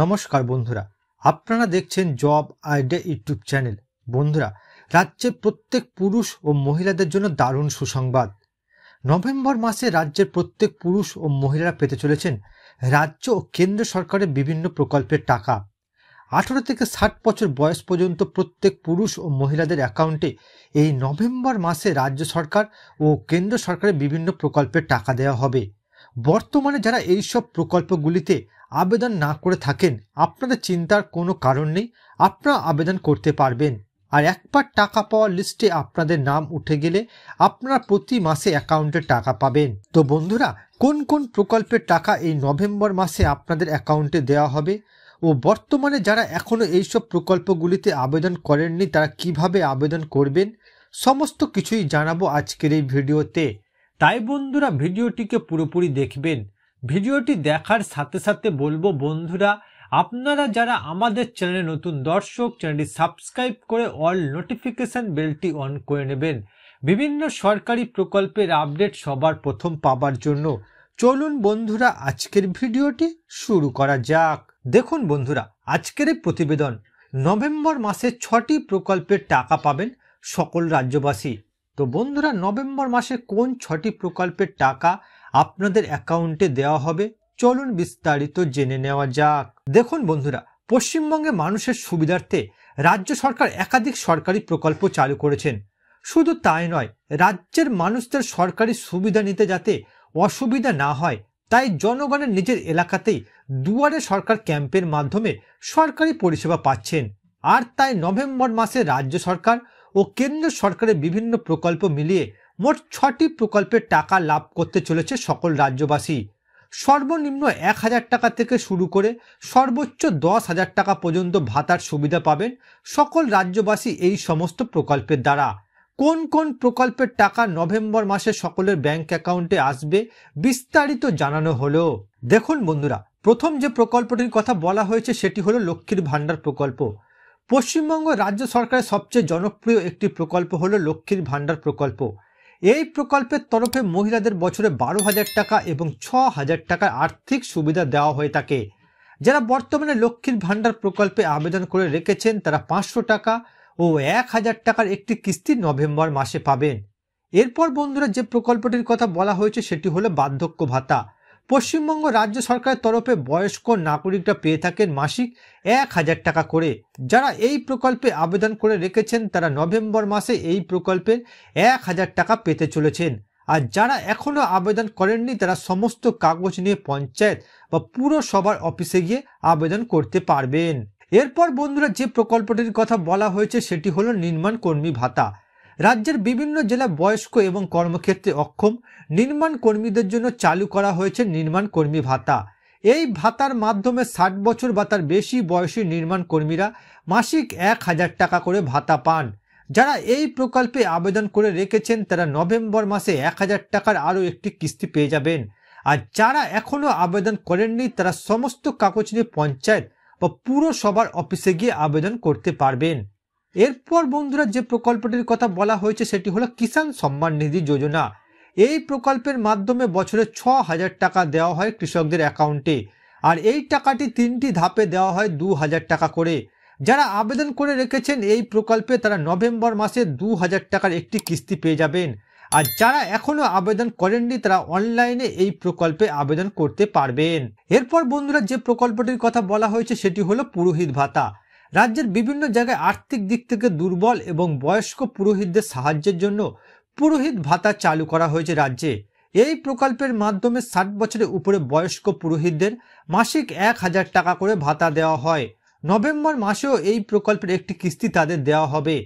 নমস্কার বন্ধুরা আপনারা দেখছেন জব আইডিয়া ইউটিউব চ্যানেল বন্ধুরা রাজ্যের প্রত্যেক পুরুষ ও মহিলাদের জন্য দারুণ সুসংবাদ নভেম্বর মাসে রাজ্যের প্রত্যেক পুরুষ ও মহিলারা পেতে চলেছেন রাজ্য ও কেন্দ্র সরকারের বিভিন্ন প্রকল্পের টাকা আঠারো থেকে ষাট বছর বয়স পর্যন্ত প্রত্যেক পুরুষ ও মহিলাদের অ্যাকাউন্টে এই নভেম্বর মাসে রাজ্য সরকার ও কেন্দ্র সরকারের বিভিন্ন প্রকল্পের টাকা দেওয়া হবে বর্তমানে যারা এইসব প্রকল্পগুলিতে আবেদন না করে থাকেন আপনাদের চিন্তার কোনো কারণ নেই আপনারা আবেদন করতে পারবেন আর একবার টাকা পাওয়ার লিস্টে আপনাদের নাম উঠে গেলে আপনারা প্রতি মাসে অ্যাকাউন্টে টাকা পাবেন তো বন্ধুরা কোন কোন প্রকল্পের টাকা এই নভেম্বর মাসে আপনাদের অ্যাকাউন্টে দেওয়া হবে ও বর্তমানে যারা এখনও এইসব প্রকল্পগুলিতে আবেদন করেননি তারা কিভাবে আবেদন করবেন সমস্ত কিছুই জানাবো আজকের এই ভিডিওতে তাই বন্ধুরা ভিডিওটিকে পুরোপুরি দেখবেন ভিডিওটি দেখার সাথে সাথে বলবো বন্ধুরা আপনারা যারা আমাদের চ্যানেলে নতুন দর্শক চ্যানেলটি সাবস্ক্রাইব করে অল নোটিফিকেশান বেলটি অন করে নেবেন বিভিন্ন সরকারি প্রকল্পের আপডেট সবার প্রথম পাবার জন্য চলুন বন্ধুরা আজকের ভিডিওটি শুরু করা যাক দেখুন বন্ধুরা আজকের প্রতিবেদন নভেম্বর মাসে ছটি প্রকল্পের টাকা পাবেন সকল রাজ্যবাসী তো বন্ধুরা নভেম্বর মাসে কোন ছটি প্রকল্পের টাকা আপনাদের অ্যাকাউন্টে দেওয়া হবে চলুন বিস্তারিত জেনে নেওয়া যাক দেখুন বন্ধুরা পশ্চিমবঙ্গে মানুষের সুবিধার্থে রাজ্য সরকার একাধিক সরকারি প্রকল্প চালু করেছেন শুধু তাই নয় রাজ্যের মানুষদের সরকারি সুবিধা নিতে যাতে অসুবিধা না হয় তাই জনগণের নিজের এলাকাতেই দুয়ারে সরকার ক্যাম্পের মাধ্যমে সরকারি পরিষেবা পাচ্ছেন আর তাই নভেম্বর মাসে রাজ্য সরকার ও কেন্দ্র সরকারের বিভিন্ন প্রকল্প মিলিয়ে মোট ছটি প্রকল্পের টাকা লাভ করতে চলেছে সকল রাজ্যবাসী সর্বনিম্ন এক হাজার টাকা থেকে শুরু করে সর্বোচ্চ দশ হাজার টাকা পর্যন্ত ভাতার সুবিধা পাবেন সকল রাজ্যবাসী এই সমস্ত প্রকল্পের দ্বারা কোন কোন প্রকল্পের টাকা নভেম্বর মাসে সকলের ব্যাংক অ্যাকাউন্টে আসবে বিস্তারিত জানানো হলো দেখুন বন্ধুরা প্রথম যে প্রকল্পটির কথা বলা হয়েছে সেটি হলো লক্ষ্মীর ভাণ্ডার প্রকল্প পশ্চিমবঙ্গ রাজ্য সরকারের সবচেয়ে জনপ্রিয় একটি প্রকল্প হলো লক্ষ্মীর ভাণ্ডার প্রকল্প এই প্রকল্পের তরফে মহিলাদের বছরে বারো হাজার টাকা এবং ছ হাজার টাকার আর্থিক সুবিধা দেওয়া হয়ে থাকে যারা বর্তমানে লক্ষ্মীর ভাণ্ডার প্রকল্পে আবেদন করে রেখেছেন তারা পাঁচশো টাকা ও এক হাজার টাকার একটি কিস্তি নভেম্বর মাসে পাবেন এরপর বন্ধুরা যে প্রকল্পটির কথা বলা হয়েছে সেটি হলো বার্ধক্য ভাতা পশ্চিমবঙ্গ রাজ্য সরকারের তরফে বয়স্ক নাগরিকরা পেয়ে থাকেন মাসিক এক হাজার টাকা করে যারা এই প্রকল্পে আবেদন করে রেখেছেন তারা নভেম্বর মাসে এই প্রকল্পের এক হাজার টাকা পেতে চলেছেন আর যারা এখনও আবেদন করেননি তারা সমস্ত কাগজ নিয়ে পঞ্চায়েত বা পুরসভার অফিসে গিয়ে আবেদন করতে পারবেন এরপর বন্ধুরা যে প্রকল্পটির কথা বলা হয়েছে সেটি হলো নির্মাণ কর্মী ভাতা রাজ্যের বিভিন্ন জেলা বয়স্ক এবং কর্মক্ষেত্রে অক্ষম নির্মাণ কর্মীদের জন্য চালু করা হয়েছে নির্মাণ কর্মী ভাতা এই ভাতার মাধ্যমে ষাট বছর বা তার বেশি বয়সী নির্মাণ কর্মীরা মাসিক এক হাজার টাকা করে ভাতা পান যারা এই প্রকল্পে আবেদন করে রেখেছেন তারা নভেম্বর মাসে এক হাজার টাকার আরও একটি কিস্তি পেয়ে যাবেন আর যারা এখনও আবেদন করেননি তারা সমস্ত কাগজ নিয়ে পঞ্চায়েত বা পুরসভার অফিসে গিয়ে আবেদন করতে পারবেন এরপর বন্ধুরা যে প্রকল্পটির কথা বলা হয়েছে সেটি হলো কিষাণ সম্মান নিধি যোজনা এই প্রকল্পের মাধ্যমে বছরে ছ হাজার টাকা দেওয়া হয় কৃষকদের অ্যাকাউন্টে আর এই টাকাটি তিনটি ধাপে দেওয়া হয় দু হাজার টাকা করে যারা আবেদন করে রেখেছেন এই প্রকল্পে তারা নভেম্বর মাসে দু হাজার টাকার একটি কিস্তি পেয়ে যাবেন আর যারা এখনও আবেদন করেননি তারা অনলাইনে এই প্রকল্পে আবেদন করতে পারবেন এরপর বন্ধুরা যে প্রকল্পটির কথা বলা হয়েছে সেটি হলো পুরোহিত ভাতা রাজ্যের বিভিন্ন জায়গায় আর্থিক দিক থেকে দুর্বল এবং বয়স্ক পুরোহিতদের সাহায্যের জন্য পুরোহিত ভাতা চালু করা হয়েছে রাজ্যে এই প্রকল্পের মাধ্যমে ষাট বছরের উপরে বয়স্ক পুরোহিতদের মাসিক এক হাজার টাকা করে ভাতা দেওয়া হয় নভেম্বর মাসেও এই প্রকল্পের একটি কিস্তি তাদের দেওয়া হবে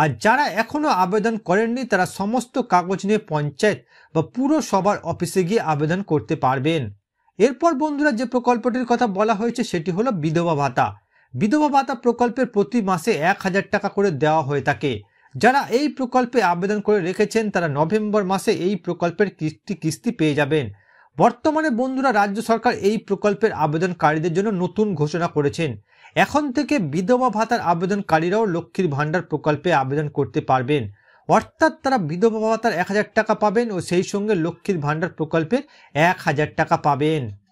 আর যারা এখনও আবেদন করেননি তারা সমস্ত কাগজ নিয়ে পঞ্চায়েত বা পুরসভার অফিসে গিয়ে আবেদন করতে পারবেন এরপর বন্ধুরা যে প্রকল্পটির কথা বলা হয়েছে সেটি হলো বিধবা ভাতা বিধবা ভাতা প্রকল্পের প্রতি মাসে এক হাজার টাকা করে দেওয়া হয়ে থাকে যারা এই প্রকল্পে আবেদন করে রেখেছেন তারা নভেম্বর মাসে এই প্রকল্পের কিস্তি কিস্তি পেয়ে যাবেন বর্তমানে বন্ধুরা রাজ্য সরকার এই প্রকল্পের আবেদনকারীদের জন্য নতুন ঘোষণা করেছেন এখন থেকে বিধবা ভাতার আবেদনকারীরাও লক্ষ্মীর ভাণ্ডার প্রকল্পে আবেদন করতে পারবেন অর্থাৎ তারা বিধবা ভাতার এক হাজার টাকা পাবেন ও সেই সঙ্গে লক্ষ্মীর ভাণ্ডার প্রকল্পের এক হাজার টাকা পাবেন